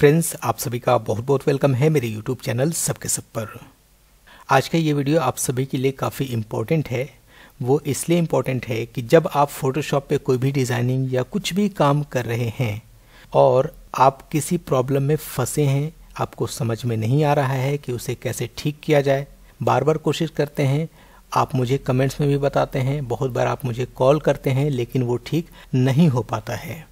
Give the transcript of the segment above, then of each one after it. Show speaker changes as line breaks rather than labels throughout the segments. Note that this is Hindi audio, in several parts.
फ्रेंड्स आप सभी का बहुत बहुत वेलकम है मेरे यूट्यूब चैनल सबके सब पर आज का ये वीडियो आप सभी के लिए काफ़ी इम्पोर्टेंट है वो इसलिए इम्पोर्टेंट है कि जब आप फोटोशॉप पे कोई भी डिज़ाइनिंग या कुछ भी काम कर रहे हैं और आप किसी प्रॉब्लम में फंसे हैं आपको समझ में नहीं आ रहा है कि उसे कैसे ठीक किया जाए बार बार कोशिश करते हैं आप मुझे कमेंट्स में भी बताते हैं बहुत बार आप मुझे कॉल करते हैं लेकिन वो ठीक नहीं हो पाता है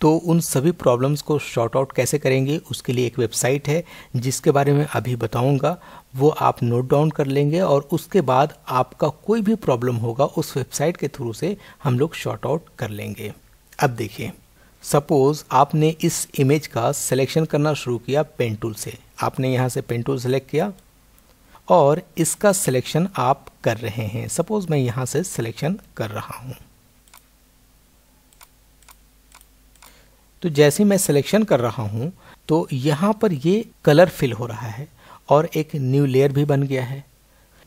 तो उन सभी प्रॉब्लम्स को शॉर्ट आउट कैसे करेंगे उसके लिए एक वेबसाइट है जिसके बारे में अभी बताऊंगा वो आप नोट डाउन कर लेंगे और उसके बाद आपका कोई भी प्रॉब्लम होगा उस वेबसाइट के थ्रू से हम लोग शॉर्ट आउट कर लेंगे अब देखिए सपोज आपने इस इमेज का सिलेक्शन करना शुरू किया पेन टूल से आपने यहाँ से पेन टूल सेलेक्ट किया और इसका सिलेक्शन आप कर रहे हैं सपोज मैं यहाँ से सिलेक्शन कर रहा हूँ तो जैसे मैं सिलेक्शन कर रहा हूँ तो यहाँ पर ये कलर फिल हो रहा है और एक न्यू लेयर भी बन गया है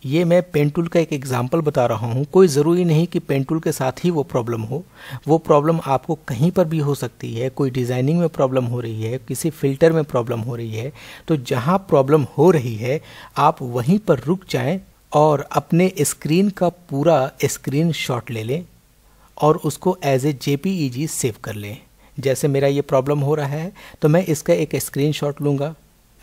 ये मैं पेन टूल का एक एग्जाम्पल बता रहा हूँ कोई ज़रूरी नहीं कि पेन टूल के साथ ही वो प्रॉब्लम हो वो प्रॉब्लम आपको कहीं पर भी हो सकती है कोई डिज़ाइनिंग में प्रॉब्लम हो रही है किसी फिल्टर में प्रॉब्लम हो रही है तो जहाँ प्रॉब्लम हो रही है आप वहीं पर रुक जाएं और अपने स्क्रीन का पूरा स्क्रीन शॉट ले लें और उसको एज ए जे सेव कर लें जैसे मेरा ये प्रॉब्लम हो रहा है तो मैं इसका एक स्क्रीनशॉट लूँगा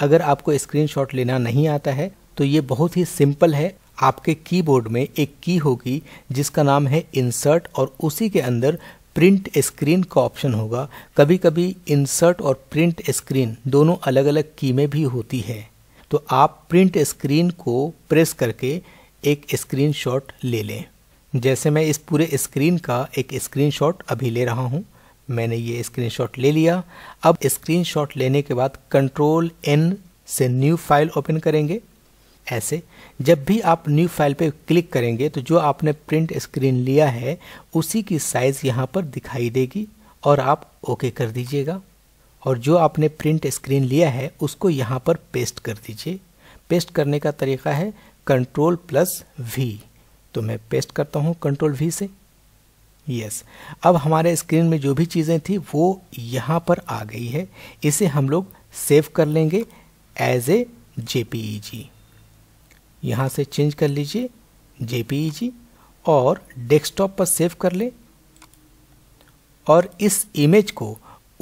अगर आपको स्क्रीनशॉट लेना नहीं आता है तो ये बहुत ही सिंपल है आपके कीबोर्ड में एक की होगी जिसका नाम है इंसर्ट और उसी के अंदर प्रिंट स्क्रीन का ऑप्शन होगा कभी कभी इंसर्ट और प्रिंट स्क्रीन दोनों अलग अलग की में भी होती है तो आप प्रिंट स्क्रीन को प्रेस करके एक स्क्रीनशॉट ले लें जैसे मैं इस पूरे स्क्रीन का एक स्क्रीनशॉट अभी ले रहा हूँ मैंने ये स्क्रीनशॉट ले लिया अब स्क्रीनशॉट लेने के बाद कंट्रोल एन से न्यू फाइल ओपन करेंगे ऐसे जब भी आप न्यू फाइल पे क्लिक करेंगे तो जो आपने प्रिंट स्क्रीन लिया है उसी की साइज़ यहाँ पर दिखाई देगी और आप ओके कर दीजिएगा और जो आपने प्रिंट स्क्रीन लिया है उसको यहाँ पर पेस्ट कर दीजिए पेस्ट करने का तरीका है कंट्रोल प्लस वी तो मैं पेस्ट करता हूँ कंट्रोल वी से यस अब हमारे स्क्रीन में जो भी चीज़ें थी वो यहाँ पर आ गई है इसे हम लोग सेव कर लेंगे as a J P E जी यहाँ से चेंज कर लीजिए जे पी ई जी और डेस्कटॉप पर सेव कर लें और इस इमेज को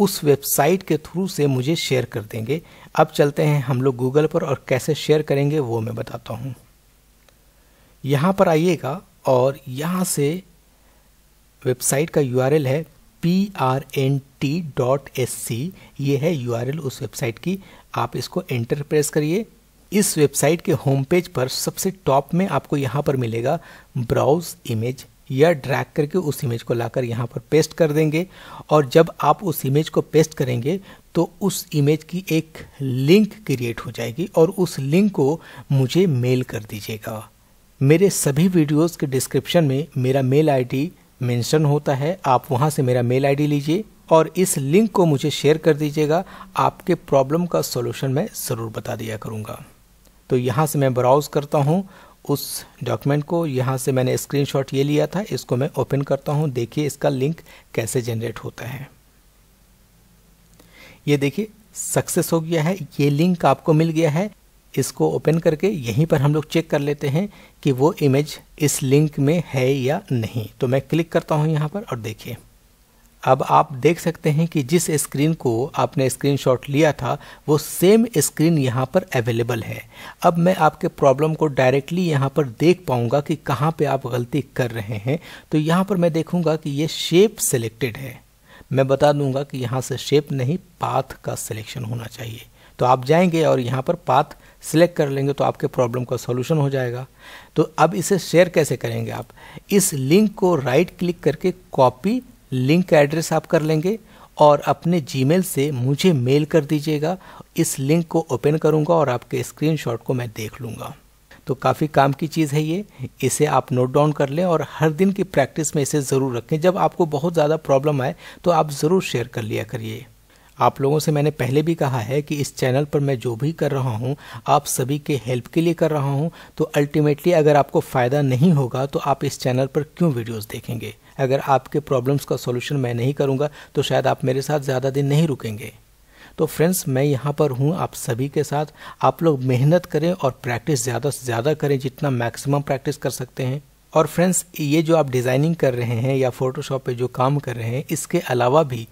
उस वेबसाइट के थ्रू से मुझे शेयर कर देंगे अब चलते हैं हम लोग गूगल पर और कैसे शेयर करेंगे वो मैं बताता हूँ यहाँ पर आइएगा और यहाँ से वेबसाइट का यू है P R N T dot S C ये है यू उस वेबसाइट की आप इसको एंटर प्रेस करिए इस वेबसाइट के होम पेज पर सबसे टॉप में आपको यहाँ पर मिलेगा ब्राउज इमेज या ड्रैग करके उस इमेज को लाकर यहाँ पर पेस्ट कर देंगे और जब आप उस इमेज को पेस्ट करेंगे तो उस इमेज की एक लिंक क्रिएट हो जाएगी और उस लिंक को मुझे मेल कर दीजिएगा मेरे सभी वीडियोस के डिस्क्रिप्शन में मेरा मेल आईडी मेंशन होता है आप वहां से मेरा मेल आईडी लीजिए और इस लिंक को मुझे शेयर कर दीजिएगा आपके प्रॉब्लम का सोल्यूशन मैं ज़रूर बता दिया करूँगा तो यहाँ से मैं ब्राउज़ करता हूँ उस डॉक्यूमेंट को यहाँ से मैंने स्क्रीनशॉट ये लिया था इसको मैं ओपन करता हूँ देखिए इसका लिंक कैसे जनरेट होता है ये देखिए सक्सेस हो गया है ये लिंक आपको मिल गया है इसको ओपन करके यहीं पर हम लोग चेक कर लेते हैं कि वो इमेज इस लिंक में है या नहीं तो मैं क्लिक करता हूँ यहाँ पर और देखिए अब आप देख सकते हैं कि जिस स्क्रीन को आपने स्क्रीनशॉट लिया था वो सेम स्क्रीन यहाँ पर अवेलेबल है अब मैं आपके प्रॉब्लम को डायरेक्टली यहाँ पर देख पाऊँगा कि कहाँ पे आप गलती कर रहे हैं तो यहाँ पर मैं देखूँगा कि ये शेप सिलेक्टेड है मैं बता दूंगा कि यहाँ से शेप नहीं पाथ का सिलेक्शन होना चाहिए तो आप जाएंगे और यहाँ पर पाथ सिलेक्ट कर लेंगे तो आपके प्रॉब्लम का सॉल्यूशन हो जाएगा तो अब इसे शेयर कैसे करेंगे आप इस लिंक को राइट क्लिक करके कॉपी लिंक का एड्रेस आप कर लेंगे और अपने जीमेल से मुझे मेल कर दीजिएगा इस लिंक को ओपन करूंगा और आपके स्क्रीनशॉट को मैं देख लूँगा तो काफ़ी काम की चीज़ है ये इसे आप नोट डाउन कर लें और हर दिन की प्रैक्टिस में इसे ज़रूर रखें जब आपको बहुत ज़्यादा प्रॉब्लम आए तो आप ज़रूर शेयर कर लिया करिए आप लोगों से मैंने पहले भी कहा है कि इस चैनल पर मैं जो भी कर रहा हूँ आप सभी के हेल्प के लिए कर रहा हूँ तो अल्टीमेटली अगर आपको फ़ायदा नहीं होगा तो आप इस चैनल पर क्यों वीडियोस देखेंगे अगर आपके प्रॉब्लम्स का सॉल्यूशन मैं नहीं करूँगा तो शायद आप मेरे साथ ज़्यादा दिन नहीं रुकेंगे तो फ्रेंड्स मैं यहाँ पर हूँ आप सभी के साथ आप लोग मेहनत करें और प्रैक्टिस ज़्यादा से ज़्यादा करें जितना मैक्सिमम प्रैक्टिस कर सकते हैं और फ्रेंड्स ये जो आप डिज़ाइनिंग कर रहे हैं या फोटोशॉप पे जो काम कर रहे हैं इसके अलावा भी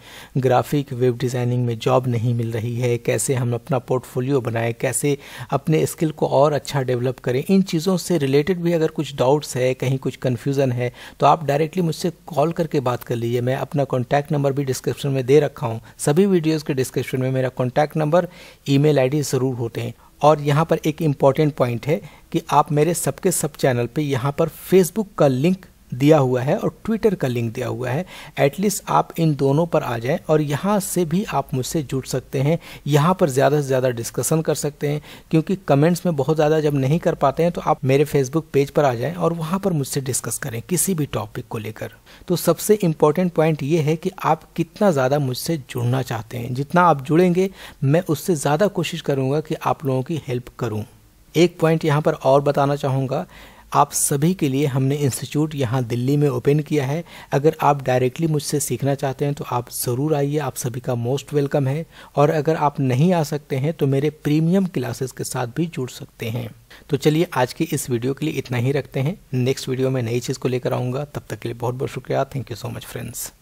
ग्राफिक वेब डिज़ाइनिंग में जॉब नहीं मिल रही है कैसे हम अपना पोर्टफोलियो बनाएं कैसे अपने स्किल को और अच्छा डेवलप करें इन चीज़ों से रिलेटेड भी अगर कुछ डाउट्स है कहीं कुछ कन्फ्यूज़न है तो आप डायरेक्टली मुझसे कॉल करके बात कर लीजिए मैं अपना कॉन्टैक्ट नंबर भी डिस्क्रिप्शन में दे रखा हूँ सभी वीडियोज़ के डिस्क्रिप्शन में मेरा कॉन्टैक्ट नंबर ई मेल ज़रूर होते हैं और यहाँ पर एक इम्पॉर्टेंट पॉइंट है कि आप मेरे सबके सब चैनल पे यहाँ पर फेसबुक का लिंक दिया हुआ है और ट्विटर का लिंक दिया हुआ है एटलीस्ट आप इन दोनों पर आ जाएं और यहाँ से भी आप मुझसे जुड़ सकते हैं यहाँ पर ज़्यादा से ज़्यादा डिस्कशन कर सकते हैं क्योंकि कमेंट्स में बहुत ज़्यादा जब नहीं कर पाते हैं तो आप मेरे फेसबुक पेज पर आ जाएं और वहाँ पर मुझसे डिस्कस करें किसी भी टॉपिक को लेकर तो सबसे इम्पॉर्टेंट पॉइंट ये है कि आप कितना ज़्यादा मुझसे जुड़ना चाहते हैं जितना आप जुड़ेंगे मैं उससे ज़्यादा कोशिश करूँगा कि आप लोगों की हेल्प करूँ एक पॉइंट यहाँ पर और बताना चाहूँगा आप सभी के लिए हमने इंस्टीट्यूट यहाँ दिल्ली में ओपन किया है अगर आप डायरेक्टली मुझसे सीखना चाहते हैं तो आप ज़रूर आइए आप सभी का मोस्ट वेलकम है और अगर आप नहीं आ सकते हैं तो मेरे प्रीमियम क्लासेस के साथ भी जुड़ सकते हैं तो चलिए आज की इस वीडियो के लिए इतना ही रखते हैं नेक्स्ट वीडियो में नई चीज़ को लेकर आऊँगा तब तक के लिए बहुत बहुत शुक्रिया thank you so much friends